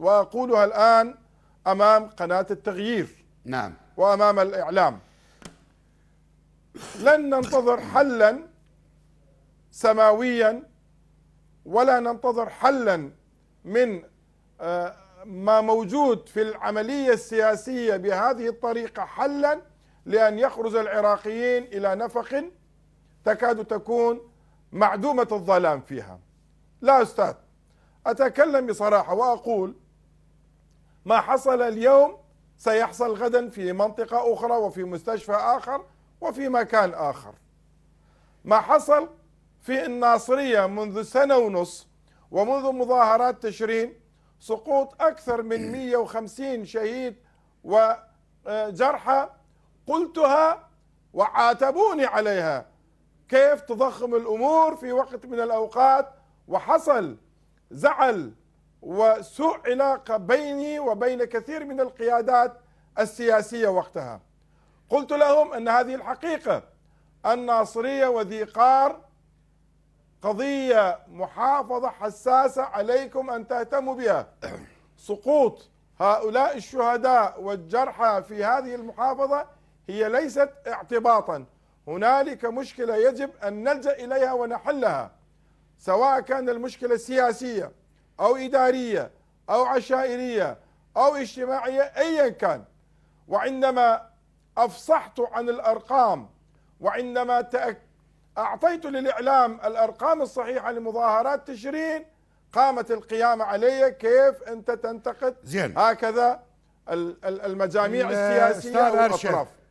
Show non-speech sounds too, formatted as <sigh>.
وأقولها الآن أمام قناة التغيير نعم وأمام الإعلام لن ننتظر حلا سماويا ولا ننتظر حلا من آه، ما موجود في العملية السياسية بهذه الطريقة حلا لأن يخرج العراقيين إلى نفق تكاد تكون معدومة الظلام فيها لا أستاذ أتكلم بصراحة وأقول ما حصل اليوم سيحصل غدا في منطقة أخرى وفي مستشفى آخر وفي مكان آخر ما حصل في الناصرية منذ سنة ونصف ومنذ مظاهرات تشرين سقوط أكثر من 150 <clears throat> شهيد وجرحى قلتها وعاتبوني عليها كيف تضخم الأمور في وقت من الأوقات وحصل زعل وسوء علاقة بيني وبين كثير من القيادات السياسية وقتها قلت لهم أن هذه الحقيقة الناصرية وذي قار قضية محافظة حساسة عليكم أن تهتموا بها سقوط هؤلاء الشهداء والجرحى في هذه المحافظة هي ليست اعتباطا هنالك مشكلة يجب أن نلجأ إليها ونحلها سواء كان المشكلة سياسية أو إدارية أو عشائرية أو اجتماعية أيا كان وعندما أفصحت عن الأرقام وعندما تأك أعطيت للإعلام الأرقام الصحيحة لمظاهرات تشرين قامت القيامة علي كيف أنت تنتقد زين. هكذا المجاميع السياسية والأطراف